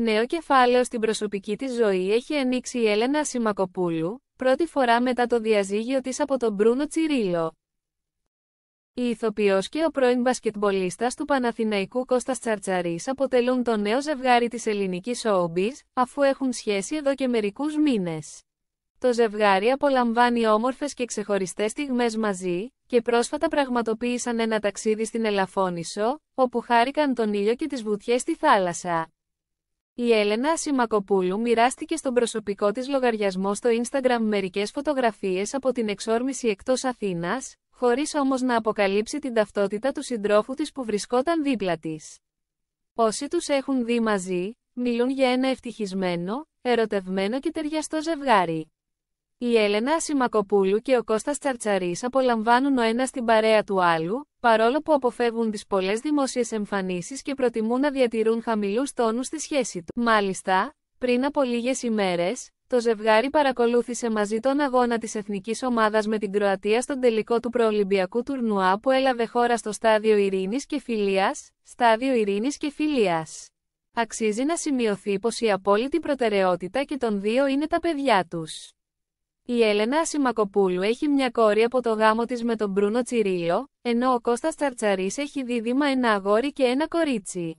Νέο κεφάλαιο στην προσωπική της ζωή έχει ανοίξει η Έλενα Σιμακοπούλου, πρώτη φορά μετά το διαζύγιο της από τον Μπρούνο Τσιρίλο. Η ηθοποιός και ο πρώην μπασκετμπολίστας του Παναθηναϊκού Κώστας Τσαρτσαρής αποτελούν το νέο ζευγάρι της ελληνικής showbiz, αφού έχουν σχέση εδώ και μερικούς μήνες. Το ζευγάρι απολαμβάνει όμορφες και ξεχωριστές στιγμές μαζί, και πρόσφατα πραγματοποίησαν ένα ταξίδι στην Ελαφώνησο, όπου χάρηκαν τον ήλιο και τις βουτιές στη θάλασσα. Η Έλενα Ασημακοπούλου μοιράστηκε στον προσωπικό της λογαριασμό στο Instagram μερικές φωτογραφίες από την εξόρμηση εκτός Αθήνας, χωρίς όμως να αποκαλύψει την ταυτότητα του συντρόφου της που βρισκόταν δίπλα της. Όσοι τους έχουν δει μαζί, μιλούν για ένα ευτυχισμένο, ερωτευμένο και ταιριαστό ζευγάρι. Η Έλενα Ασημακοπούλου και ο Κώστας Τσαρτσαρής απολαμβάνουν ο ένας την παρέα του άλλου, παρόλο που αποφεύγουν τις πολλές δημόσιες εμφανίσεις και προτιμούν να διατηρούν χαμηλούς τόνους στη σχέση του. Μάλιστα, πριν από λίγες ημέρες, το ζευγάρι παρακολούθησε μαζί τον αγώνα της Εθνικής Ομάδας με την Κροατία στον τελικό του προολυμπιακού τουρνουά που έλαβε χώρα στο στάδιο Ειρήνης και Φιλίας, στάδιο Ειρήνης και Φιλίας. Αξίζει να σημειωθεί πως η απόλυτη προτεραιότητα και των δύο είναι τα παιδιά τους. Η Έλενα Ασημακοπούλου έχει μια κόρη από το γάμο της με τον Μπρούνο Τσιρίλο, ενώ ο Κώστας Τσαρτσαρής έχει δίδυμα ένα αγόρι και ένα κορίτσι.